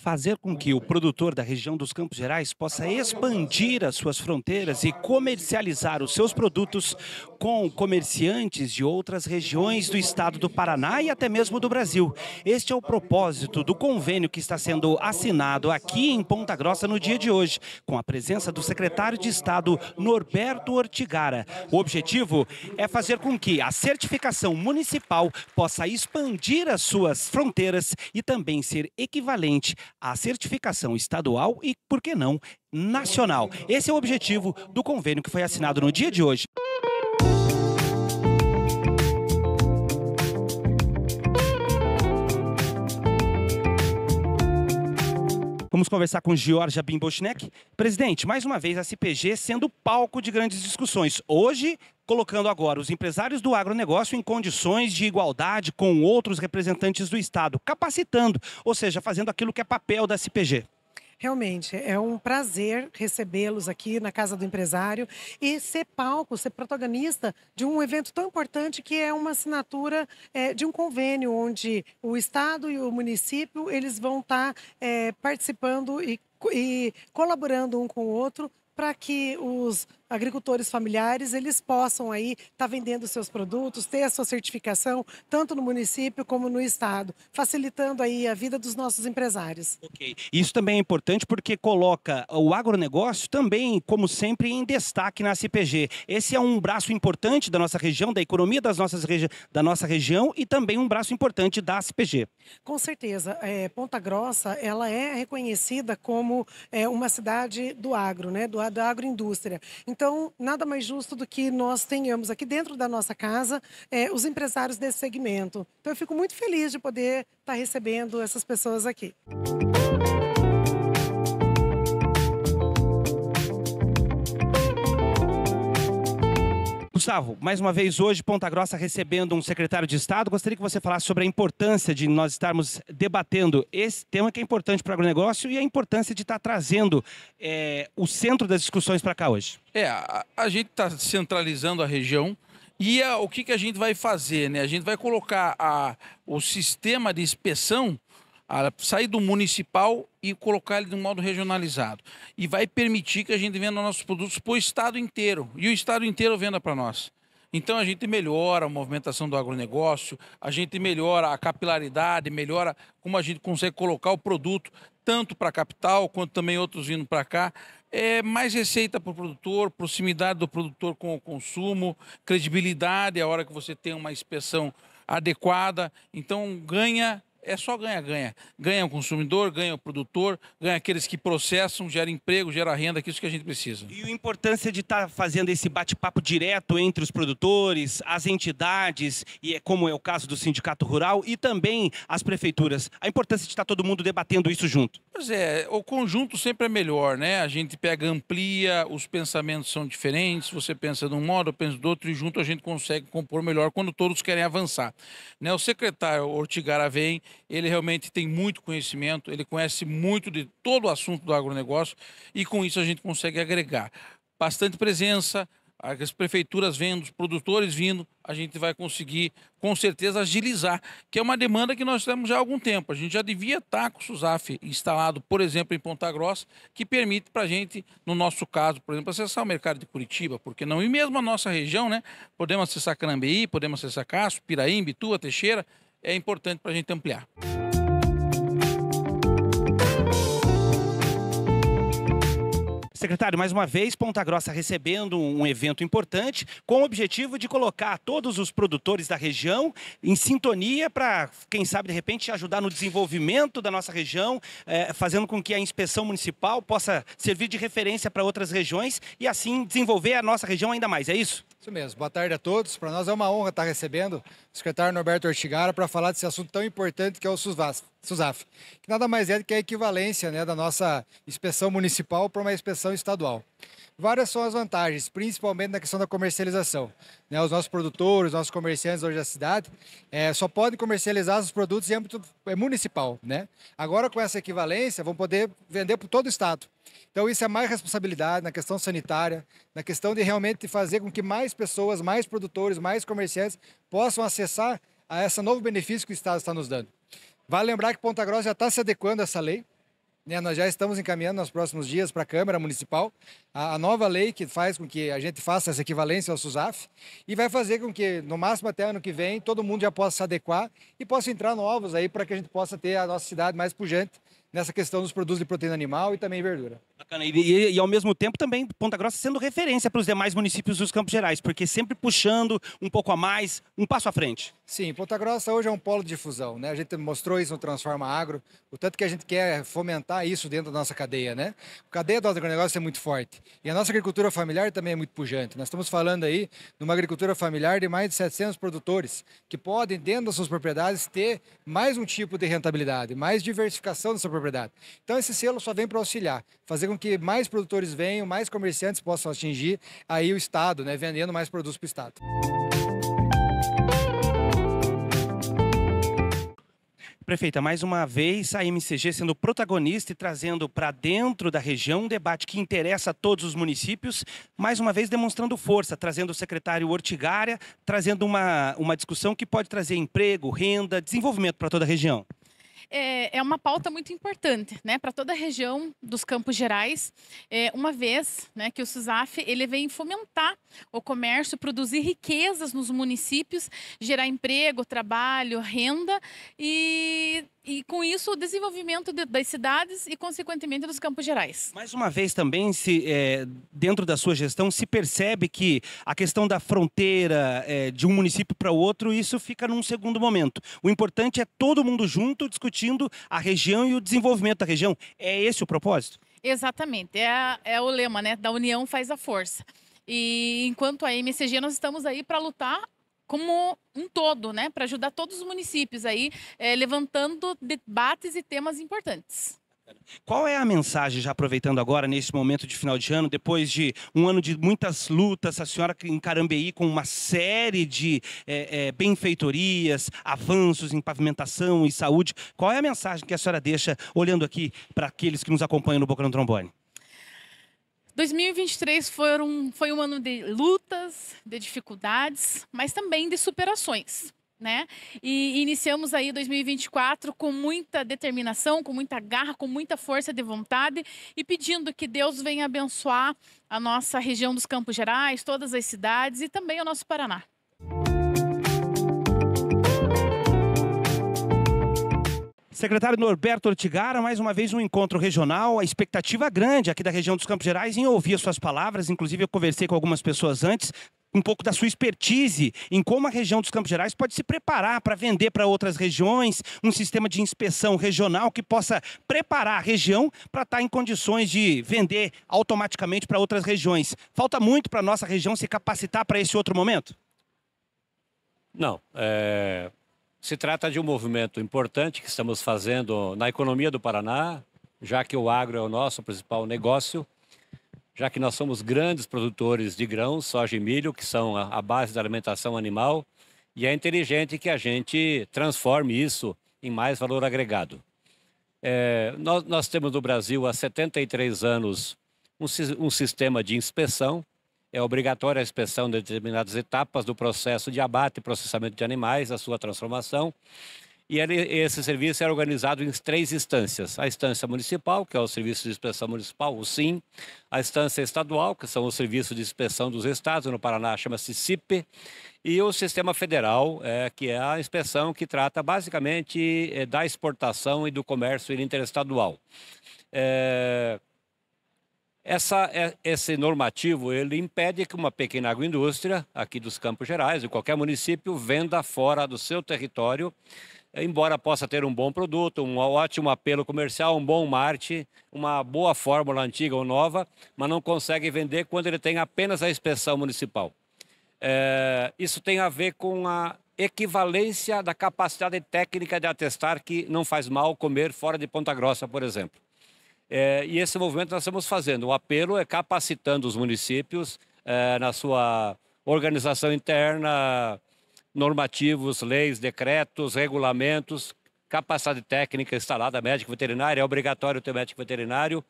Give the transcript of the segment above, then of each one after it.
fazer com que o produtor da região dos Campos Gerais possa expandir as suas fronteiras e comercializar os seus produtos com comerciantes de outras regiões do estado do Paraná e até mesmo do Brasil. Este é o propósito do convênio que está sendo assinado aqui em Ponta Grossa no dia de hoje, com a presença do secretário de Estado Norberto Ortigara. O objetivo é fazer com que a certificação municipal possa expandir as suas fronteiras e também ser equivalente a certificação estadual e, por que não, nacional. Esse é o objetivo do convênio que foi assinado no dia de hoje. Vamos conversar com Georgia Bimboschneck. Presidente, mais uma vez a CPG sendo palco de grandes discussões. Hoje, colocando agora os empresários do agronegócio em condições de igualdade com outros representantes do Estado, capacitando, ou seja, fazendo aquilo que é papel da CPG. Realmente, é um prazer recebê-los aqui na Casa do Empresário e ser palco, ser protagonista de um evento tão importante que é uma assinatura é, de um convênio onde o Estado e o município eles vão estar tá, é, participando e e colaborando um com o outro para que os agricultores familiares eles possam aí estar tá vendendo seus produtos, ter a sua certificação tanto no município como no estado, facilitando aí a vida dos nossos empresários. Ok, isso também é importante porque coloca o agronegócio também, como sempre, em destaque na CPG. Esse é um braço importante da nossa região, da economia das nossas regi da nossa região e também um braço importante da CPG. Com certeza, é, Ponta Grossa ela é reconhecida como é, uma cidade do agro, né, do agro da agroindústria. Então, nada mais justo do que nós tenhamos aqui dentro da nossa casa é, os empresários desse segmento. Então, eu fico muito feliz de poder estar tá recebendo essas pessoas aqui. Gustavo, mais uma vez hoje, Ponta Grossa recebendo um secretário de Estado. Gostaria que você falasse sobre a importância de nós estarmos debatendo esse tema que é importante para o agronegócio e a importância de estar trazendo é, o centro das discussões para cá hoje. É, a, a gente está centralizando a região. E a, o que, que a gente vai fazer? Né? A gente vai colocar a, o sistema de inspeção sair do municipal e colocar ele de um modo regionalizado. E vai permitir que a gente venda nossos produtos para o estado inteiro. E o estado inteiro venda para nós. Então a gente melhora a movimentação do agronegócio, a gente melhora a capilaridade, melhora como a gente consegue colocar o produto tanto para a capital quanto também outros vindo para cá. É mais receita para o produtor, proximidade do produtor com o consumo, credibilidade é a hora que você tem uma inspeção adequada. Então ganha é só ganha-ganha. Ganha o consumidor, ganha o produtor, ganha aqueles que processam, gera emprego, gera renda, que é isso que a gente precisa. E a importância de estar tá fazendo esse bate-papo direto entre os produtores, as entidades, e é como é o caso do Sindicato Rural, e também as prefeituras. A importância de estar tá todo mundo debatendo isso junto. Pois é, o conjunto sempre é melhor, né? A gente pega, amplia, os pensamentos são diferentes, você pensa de um modo, eu penso do outro, e junto a gente consegue compor melhor quando todos querem avançar. Né? O secretário Ortigara vem ele realmente tem muito conhecimento, ele conhece muito de todo o assunto do agronegócio e com isso a gente consegue agregar bastante presença, as prefeituras vendo, os produtores vindo, a gente vai conseguir, com certeza, agilizar, que é uma demanda que nós temos já há algum tempo. A gente já devia estar com o SUSAF instalado, por exemplo, em Ponta Grossa, que permite para a gente, no nosso caso, por exemplo, acessar o mercado de Curitiba, porque não? E mesmo a nossa região, né? Podemos acessar Canambeí, podemos acessar Caço, Piraí, Bitua, Teixeira, é importante para a gente ampliar. Secretário, mais uma vez, Ponta Grossa recebendo um evento importante com o objetivo de colocar todos os produtores da região em sintonia para, quem sabe, de repente, ajudar no desenvolvimento da nossa região, é, fazendo com que a inspeção municipal possa servir de referência para outras regiões e assim desenvolver a nossa região ainda mais. É isso? Isso mesmo. Boa tarde a todos. Para nós é uma honra estar recebendo o secretário Norberto Ortigara para falar desse assunto tão importante que é o SUSAF, que nada mais é do que a equivalência né, da nossa inspeção municipal para uma inspeção estadual. Várias são as vantagens, principalmente na questão da comercialização. Né, os nossos produtores, os nossos comerciantes hoje da cidade é, só podem comercializar os produtos em âmbito eh, municipal. Né? Agora, com essa equivalência, vão poder vender para todo o estado. Então, isso é mais responsabilidade na questão sanitária, na questão de realmente fazer com que mais pessoas, mais produtores, mais comerciantes possam acessar a esse novo benefício que o Estado está nos dando. Vale lembrar que Ponta Grossa já está se adequando a essa lei. Né? Nós já estamos encaminhando nos próximos dias para a Câmara Municipal a, a, nova lei que faz com que a gente faça essa equivalência ao SUSAF e vai fazer com que, no máximo até ano que vem, todo mundo já possa se adequar e possa entrar novos aí para que a gente possa ter a nossa cidade mais pujante nessa questão dos produtos de proteína animal e também verdura. Bacana. E, e, e ao mesmo tempo também Ponta Grossa sendo referência para os demais municípios dos Campos Gerais, porque sempre puxando um pouco a mais, um passo à frente. Sim, Ponta Grossa hoje é um polo de difusão, né? A gente mostrou isso no Transforma Agro, o tanto que a gente quer fomentar isso dentro da nossa cadeia, né? A cadeia do agronegócio é muito forte e a nossa agricultura familiar também é muito pujante. Nós estamos falando aí de uma agricultura familiar de mais de 700 produtores que podem, dentro das suas propriedades, ter mais um tipo de rentabilidade, mais diversificação da sua propriedade. Então, esse selo só vem para auxiliar, fazer com que mais produtores venham, mais comerciantes possam atingir aí o Estado, né? Vendendo mais produtos para o Estado. Prefeita, mais uma vez a MCG sendo protagonista e trazendo para dentro da região um debate que interessa a todos os municípios, mais uma vez demonstrando força, trazendo o secretário Ortigária, trazendo uma, uma discussão que pode trazer emprego, renda, desenvolvimento para toda a região é, é uma pauta muito importante né, para toda a região dos Campos Gerais, é, uma vez né, que o SUSAF ele vem fomentar o comércio, produzir riquezas nos municípios, gerar emprego, trabalho, renda e e com isso o desenvolvimento de, das cidades e, consequentemente, dos campos gerais. Mais uma vez também, se, é, dentro da sua gestão, se percebe que a questão da fronteira é, de um município para o outro, isso fica num segundo momento. O importante é todo mundo junto discutir discutindo a região e o desenvolvimento da região. É esse o propósito? Exatamente. É, é o lema, né? Da união faz a força. E enquanto a MCG, nós estamos aí para lutar como um todo, né? Para ajudar todos os municípios aí, é, levantando debates e temas importantes. Qual é a mensagem, já aproveitando agora, nesse momento de final de ano, depois de um ano de muitas lutas, a senhora em Carambeí com uma série de é, é, benfeitorias, avanços em pavimentação e saúde, qual é a mensagem que a senhora deixa olhando aqui para aqueles que nos acompanham no Boca no Trombone? 2023 um foi um ano de lutas, de dificuldades, mas também de superações né? E iniciamos aí 2024 com muita determinação, com muita garra, com muita força de vontade e pedindo que Deus venha abençoar a nossa região dos Campos Gerais, todas as cidades e também o nosso Paraná. Secretário Norberto Ortigara, mais uma vez um encontro regional, a expectativa grande aqui da região dos Campos Gerais em ouvir suas palavras, inclusive eu conversei com algumas pessoas antes, um pouco da sua expertise em como a região dos Campos Gerais pode se preparar para vender para outras regiões, um sistema de inspeção regional que possa preparar a região para estar tá em condições de vender automaticamente para outras regiões. Falta muito para a nossa região se capacitar para esse outro momento? Não. É... Se trata de um movimento importante que estamos fazendo na economia do Paraná, já que o agro é o nosso principal negócio já que nós somos grandes produtores de grãos, soja e milho, que são a, base da alimentação animal, e é inteligente que a gente transforme isso em mais valor agregado. É, nós, nós, temos no Brasil há 73 anos um, um sistema de inspeção, é obrigatória a inspeção de determinadas etapas do processo de abate e processamento de animais, a sua transformação. E ele, esse serviço era organizado em três instâncias: a instância municipal, que é o serviço de inspeção municipal, o SIM, a instância estadual, que são os serviços de inspeção dos estados, no Paraná chama-se CIPE, e o sistema federal, é, que é a inspeção que trata basicamente é, da exportação e do comércio interestadual. É, essa, é, esse normativo ele impede que uma pequena agroindústria aqui dos Campos Gerais, de qualquer município, venda fora do seu território embora possa ter um bom produto, um ótimo apelo comercial, um bom Marte uma boa fórmula antiga ou nova, mas não consegue vender quando ele tem apenas a inspeção municipal. É, isso tem a ver com a equivalência da capacidade técnica de atestar que não faz mal comer fora de Ponta Grossa, por exemplo. É, e esse movimento nós estamos fazendo. O apelo é capacitando os municípios é, na sua organização interna, normativos, leis, decretos, regulamentos, capacidade técnica instalada, médico veterinário, é obrigatório ter médico veterinário.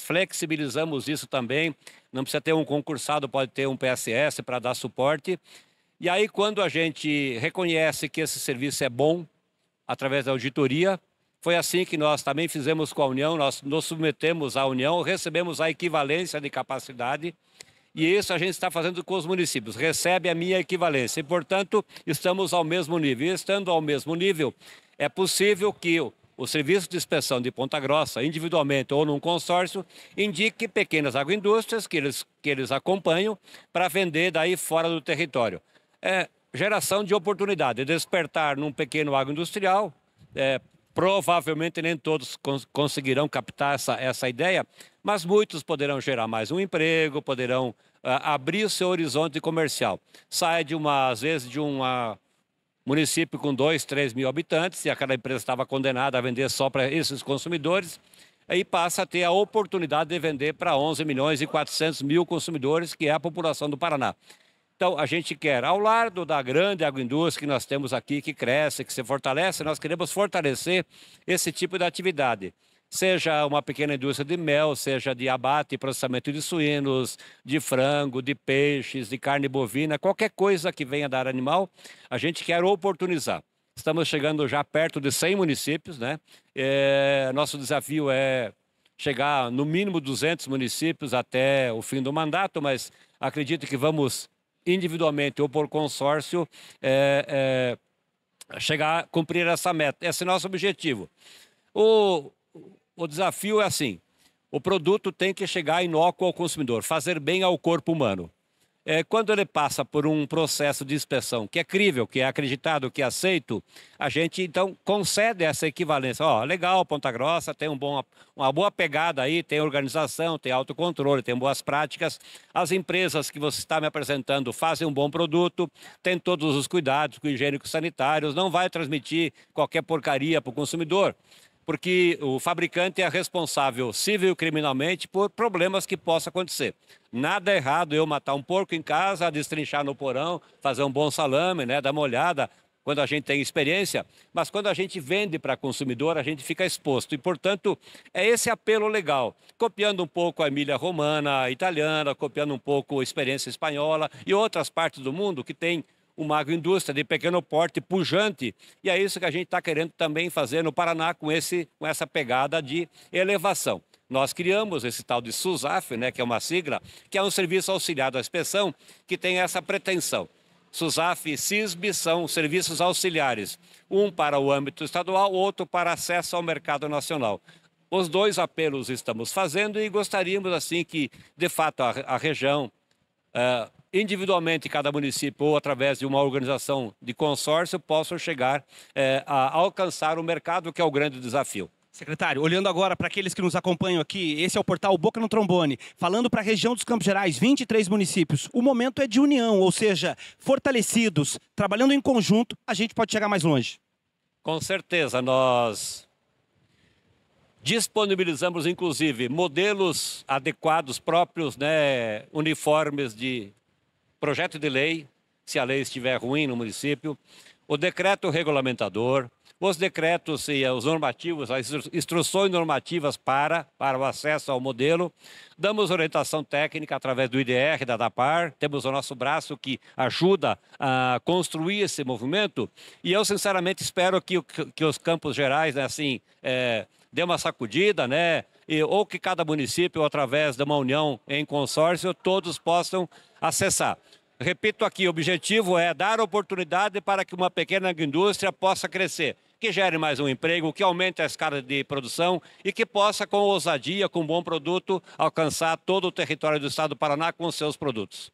flexibilizamos isso também, não precisa ter um concursado, pode ter um PSS para dar suporte. E aí, quando a gente reconhece que esse serviço é bom, através da auditoria, foi assim que nós também fizemos com a União, nós nos submetemos à União, recebemos a equivalência de capacidade e isso a gente está fazendo com os municípios, recebe a minha equivalência. E, portanto, estamos ao mesmo nível. E estando ao mesmo nível, é possível que o serviço de inspeção de Ponta Grossa, individualmente ou num consórcio, indique pequenas agroindústrias que eles, que eles acompanham para vender daí fora do território. É geração de oportunidade, despertar num pequeno agroindustrial, é, provavelmente nem todos cons conseguirão captar essa, essa ideia, mas muitos poderão gerar mais um emprego, poderão ah, abrir o seu horizonte comercial. Sai de uma, às vezes, de um município com 2, 3 mil habitantes, e aquela empresa estava condenada a vender só para esses consumidores, aí passa a ter a oportunidade de vender para 11 milhões e 400 mil consumidores, que é a população do Paraná. Então, a gente quer, ao lado da grande agroindústria que nós temos aqui, que cresce, que se fortalece, nós queremos fortalecer esse tipo de atividade seja uma pequena indústria de mel, seja de abate e processamento de suínos, de frango, de peixes, de carne bovina, qualquer coisa que venha dar animal, a gente quer oportunizar. Estamos chegando já perto de 100 municípios, né? É, nosso desafio é chegar no mínimo 200 municípios até o fim do mandato, mas acredito que vamos individualmente ou por consórcio é, é, chegar a cumprir essa meta. Esse é o nosso objetivo. O, o desafio é assim: o produto tem que chegar inócuo ao consumidor, fazer bem ao corpo humano. É, quando ele passa por um processo de inspeção que é crível, que é acreditado, que é aceito, a gente então concede essa equivalência. Ó, oh, legal, Ponta Grossa tem um bom, uma boa pegada aí, tem organização, tem autocontrole, tem boas práticas. As empresas que você está me apresentando fazem um bom produto, tem todos os cuidados higiênicos sanitários, não vai transmitir qualquer porcaria para o consumidor porque o fabricante é responsável civil e criminalmente por problemas que possam acontecer. Nada é errado eu matar um porco em casa, destrinchar no porão, fazer um bom salame, né, dar uma olhada, quando a gente tem experiência, mas quando a gente vende para consumidor, a gente fica exposto. E, portanto, é esse apelo legal, copiando um pouco a Emília Romana, a italiana, copiando um pouco a experiência espanhola e outras partes do mundo que têm uma agroindústria de pequeno porte pujante. E é isso que a gente está querendo também fazer no Paraná com, esse, com essa pegada de elevação. Nós criamos esse tal de SUSAF, né, que é uma sigla, que é um serviço auxiliado à inspeção, que tem essa pretensão. SUSAF e CISB são serviços auxiliares, um para o âmbito estadual, outro para acesso ao mercado nacional. Os dois apelos estamos fazendo e gostaríamos, assim, que, de fato, a, a região, eh, individualmente cada município ou através de uma organização de consórcio possam chegar é, a alcançar o mercado, que é o grande desafio. Secretário, olhando agora para aqueles que nos acompanham aqui, esse é o portal Boca no Trombone, falando para a região dos Campos Gerais, 23 municípios. O momento é de união, ou seja, fortalecidos, trabalhando em conjunto, a gente pode chegar mais longe. Com certeza, nós disponibilizamos inclusive modelos adequados próprios, né, uniformes de projeto de lei, se a lei estiver ruim no município, o decreto regulamentador, os decretos e os normativos, as instruções normativas para, para o acesso ao modelo. Damos orientação técnica através do IDR, da DAPAR, temos o nosso braço que ajuda a construir esse movimento. E eu, sinceramente, espero que, que os campos gerais, né, assim, é, dê uma sacudida, né? E, ou que cada município, através de uma união em consórcio, todos possam acessar. Repito aqui, o objetivo é dar oportunidade para que uma pequena indústria possa crescer, que gere mais um emprego, que aumente a escala de produção e que possa, com ousadia, com bom produto, alcançar todo o território do Estado do Paraná com seus produtos.